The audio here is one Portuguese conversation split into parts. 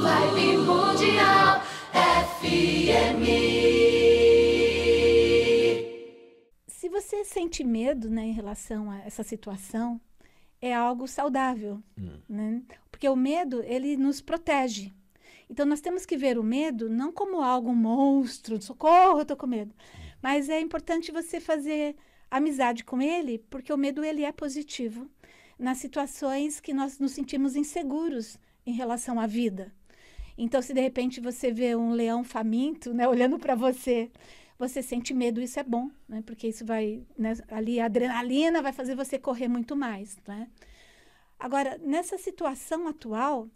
Vibe Mundial FM. Se você sente medo né, em relação a essa situação, é algo saudável, hum. né? porque o medo ele nos protege. Então nós temos que ver o medo não como algo monstro, socorro, eu tô com medo, mas é importante você fazer amizade com ele, porque o medo ele é positivo nas situações que nós nos sentimos inseguros em relação à vida. Então, se de repente você vê um leão faminto, né, olhando para você, você sente medo, isso é bom, né? Porque isso vai, né, ali a adrenalina vai fazer você correr muito mais, né? Agora, nessa situação atual,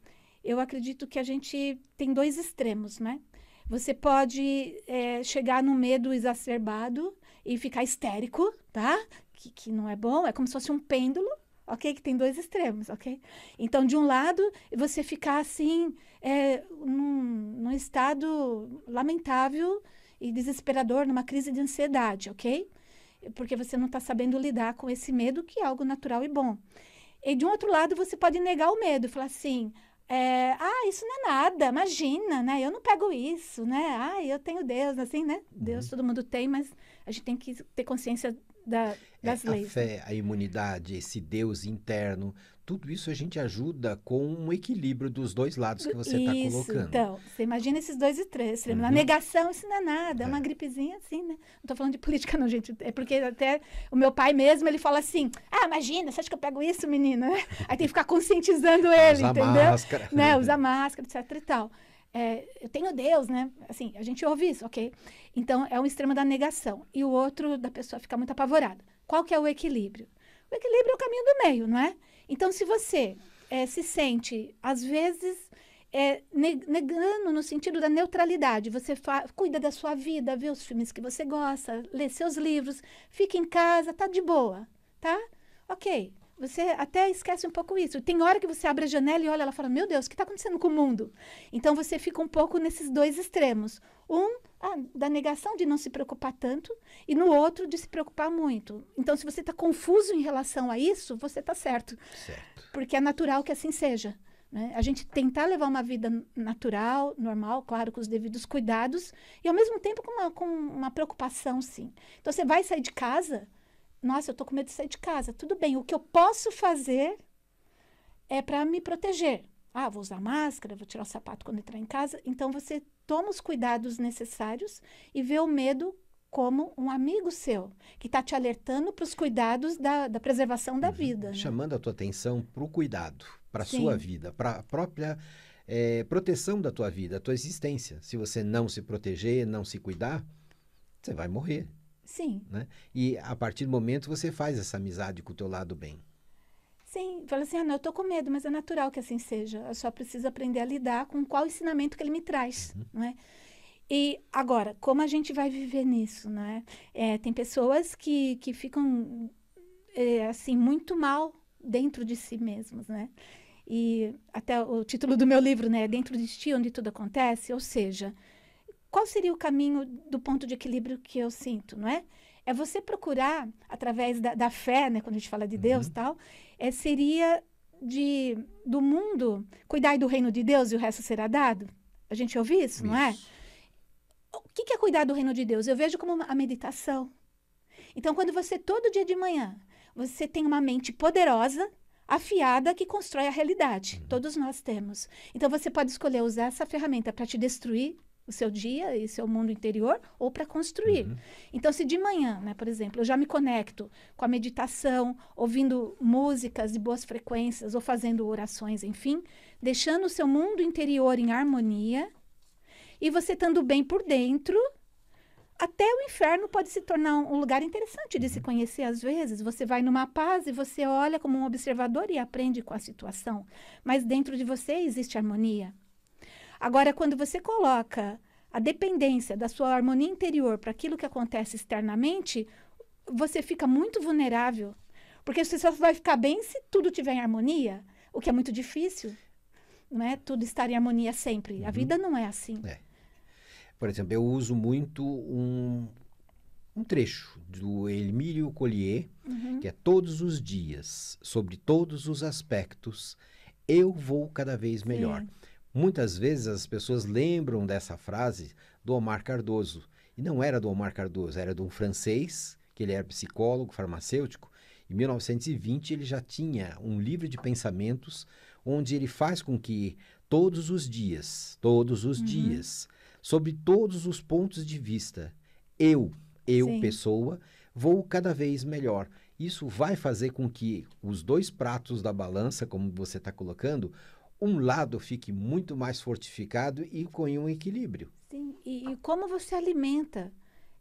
eu acredito que a gente tem dois extremos, né? Você pode é, chegar no medo exacerbado e ficar histérico, tá? Que, que não é bom, é como se fosse um pêndulo, ok? Que tem dois extremos, ok? Então, de um lado, você ficar assim, é, num, num estado lamentável e desesperador, numa crise de ansiedade, ok? Porque você não está sabendo lidar com esse medo, que é algo natural e bom. E de um outro lado, você pode negar o medo, falar assim. É, ah, isso não é nada, imagina, né? Eu não pego isso, né? Ah, eu tenho Deus, assim, né? Uhum. Deus todo mundo tem, mas a gente tem que ter consciência da, é, das é, leis. A fé, né? a imunidade, esse Deus interno, tudo isso a gente ajuda com um equilíbrio dos dois lados que você está colocando. Então, você imagina esses dois e Uhum. na negação, isso não é nada, é uma é. gripezinha assim, né? Não estou falando de política, não, gente. É porque até o meu pai mesmo, ele fala assim: ah, imagina, você acha que eu pego isso, menina? Aí tem que ficar conscientizando ah, ele, Usa entendeu? Máscara. Né? Usa máscara, etc e tal é, eu tenho Deus, né? Assim, a gente ouve isso, ok? Então, é um extremo da negação. E o outro da pessoa ficar muito apavorada. Qual que é o equilíbrio? O equilíbrio é o caminho do meio, não é? Então, se você é, se sente, às vezes, é, negando no sentido da neutralidade, você cuida da sua vida, vê os filmes que você gosta, lê seus livros, fica em casa, tá de boa, tá? Ok você até esquece um pouco isso. Tem hora que você abre a janela e olha, ela fala, meu Deus, o que está acontecendo com o mundo? Então você fica um pouco nesses dois extremos. Um, ah, da negação de não se preocupar tanto, e no outro, de se preocupar muito. Então, se você está confuso em relação a isso, você está certo. Certo. Porque é natural que assim seja. Né? A gente tentar levar uma vida natural, normal, claro, com os devidos cuidados, e ao mesmo tempo com uma, com uma preocupação, sim. Então, você vai sair de casa nossa, eu tô com medo de sair de casa. Tudo bem, o que eu posso fazer é para me proteger. Ah, vou usar máscara, vou tirar o sapato quando entrar em casa. Então você toma os cuidados necessários e vê o medo como um amigo seu, que está te alertando para os cuidados da, da preservação da uhum. vida. Né? Chamando a tua atenção para o cuidado, para a sua vida, para a própria é, proteção da tua vida, a tua existência. Se você não se proteger, não se cuidar, você vai morrer. Sim. Né? E a partir do momento você faz essa amizade com o teu lado bem. Sim, fala assim, ah, não, eu tô com medo, mas é natural que assim seja. Eu só preciso aprender a lidar com qual ensinamento que ele me traz, uhum. não é? E agora, como a gente vai viver nisso, não é? é tem pessoas que, que ficam, é, assim, muito mal dentro de si mesmas, né? E até o título do meu livro, né? Dentro de ti, onde tudo acontece, ou seja, qual seria o caminho do ponto de equilíbrio que eu sinto, não é? É você procurar, através da, da fé, né, quando a gente fala de Deus e uhum. tal, é, seria de, do mundo cuidar do reino de Deus e o resto será dado? A gente ouve isso, isso. não é? O que, que é cuidar do reino de Deus? Eu vejo como uma, a meditação. Então, quando você, todo dia de manhã, você tem uma mente poderosa, afiada que constrói a realidade. Uhum. Todos nós temos. Então você pode escolher usar essa ferramenta para te destruir o seu dia e seu mundo interior ou para construir. Uhum. Então, se de manhã, né, por exemplo, eu já me conecto com a meditação, ouvindo músicas de boas frequências ou fazendo orações, enfim, deixando o seu mundo interior em harmonia e você estando bem por dentro, até o inferno pode se tornar um lugar interessante de se uhum. conhecer às vezes. Você vai numa paz e você olha como um observador e aprende com a situação, mas dentro de você existe harmonia. Agora, quando você coloca a dependência da sua harmonia interior para aquilo que acontece externamente, você fica muito vulnerável. Porque você só vai ficar bem se tudo tiver em harmonia, o que é muito difícil. Não é tudo estar em harmonia sempre. Uhum. A vida não é assim. É. Por exemplo, eu uso muito um, um trecho do Emílio Collier, uhum. que é Todos os dias, sobre todos os aspectos, eu vou cada vez melhor. Sim Muitas vezes as pessoas lembram dessa frase do Omar Cardoso. E não era do Omar Cardoso, era de um francês, que ele era psicólogo, farmacêutico. Em 1920 ele já tinha um livro de pensamentos onde ele faz com que todos os dias, todos os uhum. dias, sobre todos os pontos de vista, eu, eu Sim. pessoa, vou cada vez melhor. Isso vai fazer com que os dois pratos da balança, como você está colocando, um lado fique muito mais fortificado e com um equilíbrio. Sim, e, e como você alimenta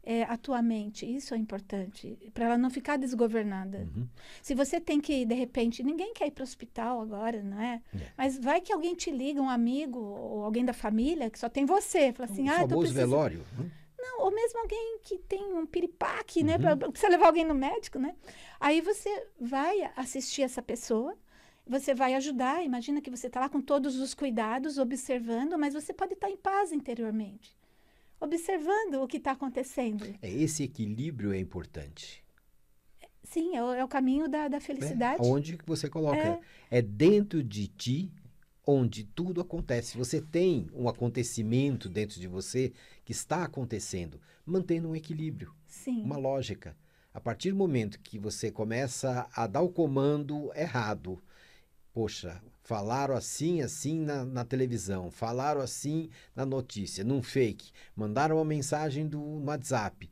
é, a tua mente, isso é importante, para ela não ficar desgovernada. Uhum. Se você tem que, de repente, ninguém quer ir para o hospital agora, não é? é? Mas vai que alguém te liga, um amigo ou alguém da família, que só tem você, fala assim, um ah, famoso precisando... velório. Né? Não, ou mesmo alguém que tem um piripaque, né, uhum. né? precisa levar alguém no médico, né? Aí você vai assistir essa pessoa, você vai ajudar, imagina que você está lá com todos os cuidados, observando, mas você pode estar tá em paz interiormente, observando o que está acontecendo. É, esse equilíbrio é importante. Sim, é o, é o caminho da, da né? felicidade. É, onde você coloca. É. é dentro de ti onde tudo acontece. você tem um acontecimento dentro de você que está acontecendo, mantendo um equilíbrio, Sim. uma lógica. A partir do momento que você começa a dar o comando errado, Poxa, falaram assim, assim na, na, televisão, falaram assim na notícia, num fake, mandaram uma mensagem do WhatsApp.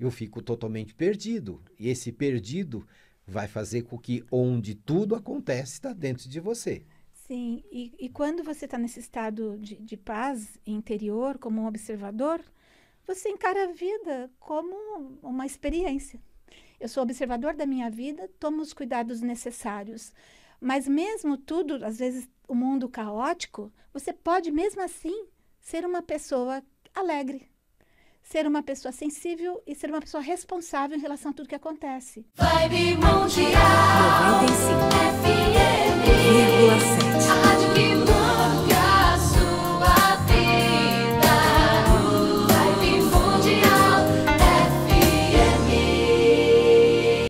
Eu fico totalmente perdido. E esse perdido vai fazer com que onde tudo acontece está dentro de você. Sim, e, e quando você está nesse estado de, de paz interior, como um observador, você encara a vida como uma experiência. Eu sou observador da minha vida, tomo os cuidados necessários. Mas mesmo tudo, às vezes o mundo caótico, você pode mesmo assim ser uma pessoa alegre, ser uma pessoa sensível e ser uma pessoa responsável em relação a tudo que acontece. Vibe mundial.